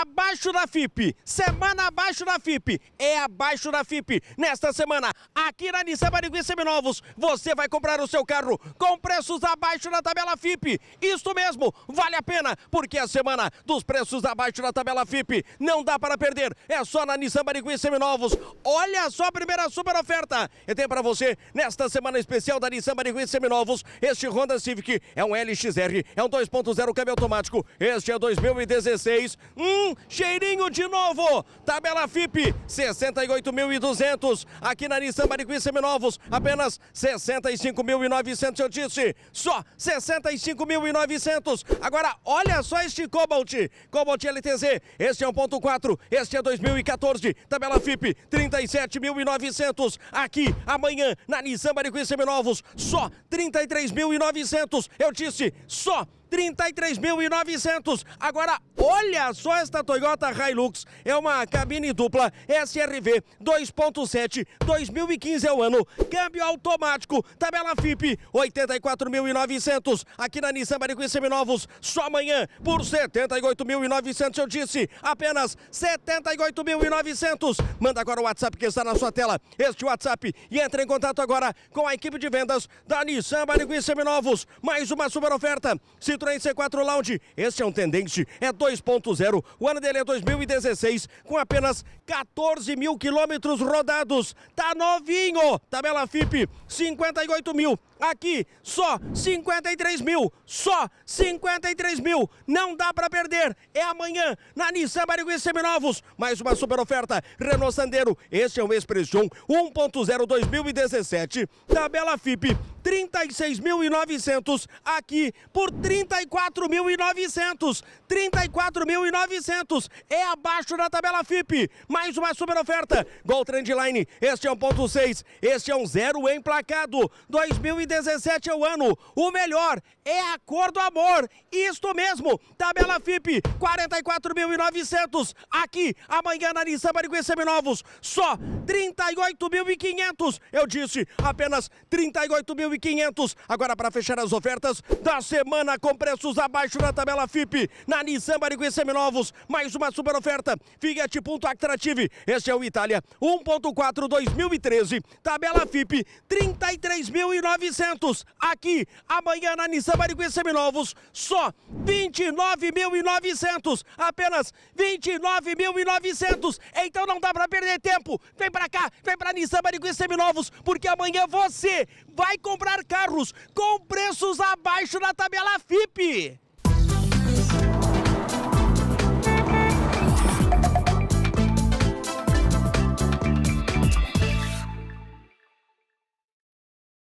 abaixo da FIP. Semana abaixo da FIP. É abaixo da FIP. Nesta semana, aqui na Nissan Barigui Seminovos, você vai comprar o seu carro com preços abaixo da tabela FIP. Isso mesmo, vale a pena, porque a semana dos preços abaixo da tabela FIP não dá para perder. É só na Nissan Barigui Seminovos. Olha só a primeira super oferta. E tem para você, nesta semana especial da Nissan Barigui Seminovos, este Honda Civic é um LXR, é um 2.0 câmbio automático. Este é 2016. Hum, cheirinho de novo. Tabela FIP, 68.200. Aqui na Nissan Baricuí Seminovos, apenas 65.900, eu disse. Só 65.900. Agora, olha só este Cobalt. Cobalt LTZ, este é 1.4, este é 2014. Tabela FIP, 37.900. Aqui, amanhã, na Nissan Baricuí Seminovos, só 33.900. Eu disse, só 33.900. Agora, olha só esta Toyota Hilux. É uma cabine dupla SRV 2.7, 2015 é o ano. Câmbio automático, tabela FIP 84.900. Aqui na Nissan Maricuí Seminovos, só amanhã por 78.900 eu disse, apenas 78.900. Manda agora o WhatsApp que está na sua tela. Este WhatsApp e entre em contato agora com a equipe de vendas da Nissan Maricuí Seminovos. Mais uma super oferta. Se Citroën C4 Lounge. Este é um tendente, é 2.0. O ano dele é 2016, com apenas 14 mil quilômetros rodados. Tá novinho! Tabela FIP, 58 mil. Aqui, só 53 mil. Só 53 mil. Não dá para perder. É amanhã, na Nissan Barigui Seminovos. Mais uma super oferta. Renault Sandeiro. Este é um Expression 1.0 2017. Tabela FIP, 36.900, aqui por 34.900, 34.900, é abaixo da tabela FIP, mais uma super oferta, Gol Trendline, este é um ponto 6. este é um zero emplacado, 2017 é o ano, o melhor é a cor do amor, isto mesmo, tabela FIP, 44.900, aqui, amanhã na Nissan Barigui Seminovos, só 38.500, eu disse, apenas 38.500 quinhentos Agora para fechar as ofertas da semana com preços abaixo na tabela FIP, na Nissan Barigui Seminovos, mais uma super oferta, Fiat Punto Actrative, este é o Itália 1.4 2013, tabela FIP 33.900. Aqui, amanhã na Nissan Barigui Seminovos, só 29.900, apenas 29.900. Então não dá para perder tempo, vem para cá, vem para Nissan Barigui Seminovos, porque amanhã você vai comprar comprar carros com preços abaixo da tabela FIP.